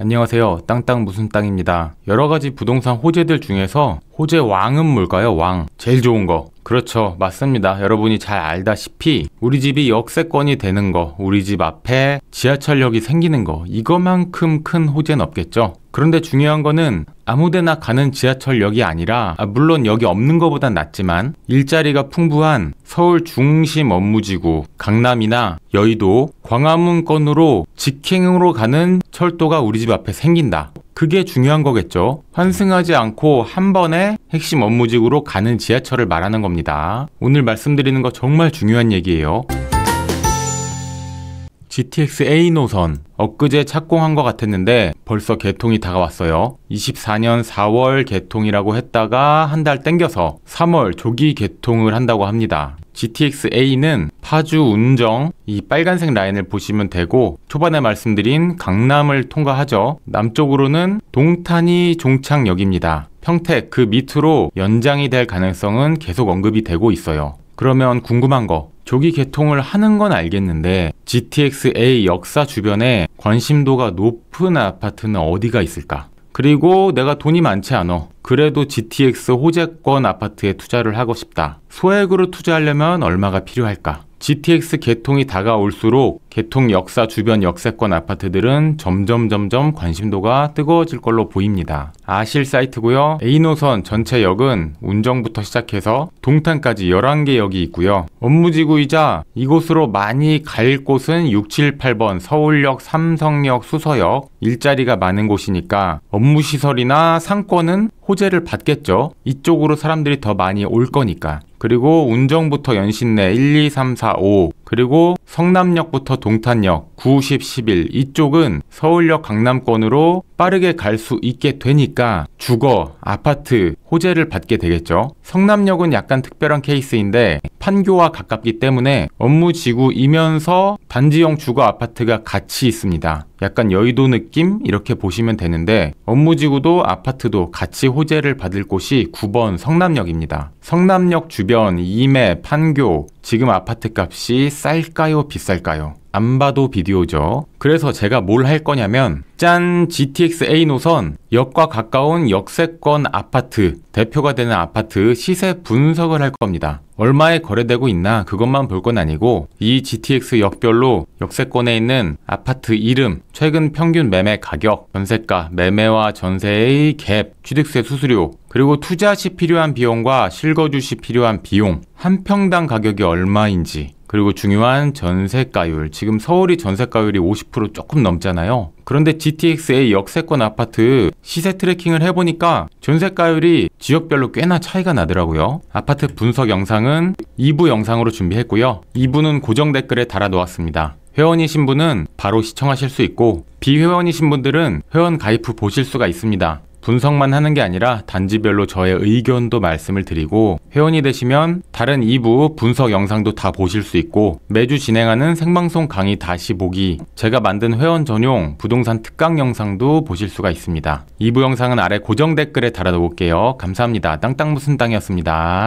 안녕하세요. 땅땅 무슨 땅입니다. 여러 가지 부동산 호재들 중에서 호재 왕은 뭘까요? 왕. 제일 좋은 거. 그렇죠. 맞습니다. 여러분이 잘 알다시피 우리 집이 역세권이 되는 거, 우리 집 앞에 지하철역이 생기는 거, 이거만큼 큰 호재는 없겠죠. 그런데 중요한 거는 아무데나 가는 지하철역이 아니라 아, 물론 여기 없는 것보단 낫지만 일자리가 풍부한 서울 중심 업무지구 강남이나 여의도 광화문권으로 직행으로 가는 철도가 우리 집 앞에 생긴다. 그게 중요한 거겠죠. 환승하지 않고 한 번에 핵심 업무직으로 가는 지하철을 말하는 겁니다. 오늘 말씀드리는 거 정말 중요한 얘기예요. GTX A 노선 엊그제 착공한 것 같았는데 벌써 개통이 다가왔어요. 24년 4월 개통이라고 했다가 한 달 땡겨서 3월 조기 개통을 한다고 합니다. GTX A는 파주 운정 이 빨간색 라인을 보시면 되고 초반에 말씀드린 강남을 통과하죠. 남쪽으로는 동탄이 종착역입니다. 평택 그 밑으로 연장이 될 가능성은 계속 언급이 되고 있어요. 그러면 궁금한 거 조기 개통을 하는 건 알겠는데 GTX-A 역사 주변에 관심도가 높은 아파트는 어디가 있을까? 그리고 내가 돈이 많지 않아 그래도 GTX 호재권 아파트에 투자를 하고 싶다. 소액으로 투자하려면 얼마가 필요할까? GTX 개통이 다가올수록 개통 역사 주변 역세권 아파트들은 점점 점점 관심도가 뜨거워질 걸로 보입니다. 아실 사이트고요. A노선 전체 역은 운정부터 시작해서 동탄까지 11개 역이 있고요. 업무지구이자 이곳으로 많이 갈 곳은 6, 7, 8번 서울역, 삼성역, 수서역 일자리가 많은 곳이니까 업무시설이나 상권은 호재를 받겠죠. 이쪽으로 사람들이 더 많이 올 거니까. 그리고 운정부터 연신내 1, 2, 3, 4, 5 그리고 성남역부터 동탄역 90, 11 이쪽은 서울역 강남권으로 빠르게 갈 수 있게 되니까 주거, 아파트, 호재를 받게 되겠죠. 성남역은 약간 특별한 케이스인데 판교와 가깝기 때문에 업무 지구이면서 단지형 주거 아파트가 같이 있습니다. 약간 여의도 느낌 이렇게 보시면 되는데 업무지구도 아파트도 같이 호재를 받을 곳이 9번 성남역입니다. 성남역 주변 이매, 판교, 지금 아파트 값이 쌀까요? 비쌀까요? 안 봐도 비디오죠. 그래서 제가 뭘 할 거냐면 짠 GTX A 노선 역과 가까운 역세권 아파트 대표가 되는 아파트 시세 분석을 할 겁니다. 얼마에 거래되고 있나 그것만 볼 건 아니고 이 GTX 역별로 역세권에 있는 아파트 이름, 최근 평균 매매 가격, 전세가, 매매와 전세의 갭, 취득세 수수료, 그리고 투자 시 필요한 비용과 실거주 시 필요한 비용, 한 평당 가격이 얼마인지 그리고 중요한 전세가율. 지금 서울이 전세가율이 50% 조금 넘잖아요. 그런데 GTX의 역세권 아파트 시세 트래킹을 해보니까 전세가율이 지역별로 꽤나 차이가 나더라고요. 아파트 분석 영상은 2부 영상으로 준비했고요. 2부는 고정 댓글에 달아놓았습니다. 회원이신 분은 바로 시청하실 수 있고 비회원이신 분들은 회원 가입 후 보실 수가 있습니다. 분석만 하는 게 아니라 단지별로 저의 의견도 말씀을 드리고 회원이 되시면 다른 2부 분석 영상도 다 보실 수 있고 매주 진행하는 생방송 강의 다시 보기 제가 만든 회원 전용 부동산 특강 영상도 보실 수가 있습니다. 2부 영상은 아래 고정 댓글에 달아놓을게요. 감사합니다. 땅땅 무슨 땅이었습니다.